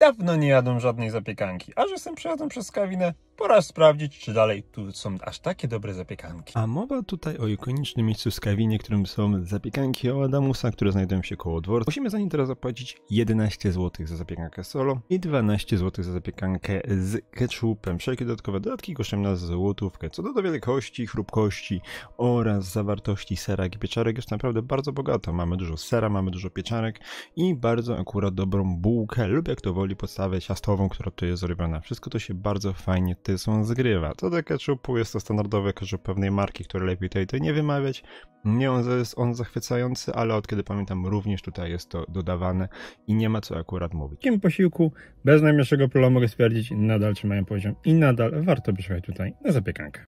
Dawno nie jadłem żadnej zapiekanki, a że jestem przejazdem przez kawinę, Pora sprawdzić, czy dalej tu są aż takie dobre zapiekanki. A mowa tutaj o ikonicznym miejscu Skawinie, którym są zapiekanki o Adamusa, które znajdują się koło dworca. Musimy za nie teraz zapłacić 11 zł za zapiekankę solo i 12 zł za zapiekankę z ketchupem. Wszelkie dodatkowe dodatki kosztem nas złotówkę. Co do, wielkości, chrupkości oraz zawartości sera i pieczarek jest naprawdę bardzo bogata. Mamy dużo sera, mamy dużo pieczarek i bardzo akurat dobrą bułkę lub jak to woli podstawę ciastową, która tu jest zrobiona. Wszystko to się bardzo fajnie są zgrywa. Co do ketchupu jest to standardowy ketchup pewnej marki, który lepiej tutaj, tutaj nie wymawiać. Nie on, jest on zachwycający, ale od kiedy pamiętam również tutaj jest to dodawane i nie ma co akurat mówić. W tym posiłku bez najmniejszego problemu mogę stwierdzić nadal trzymają poziom i nadal warto przyjechać tutaj na zapiekankę.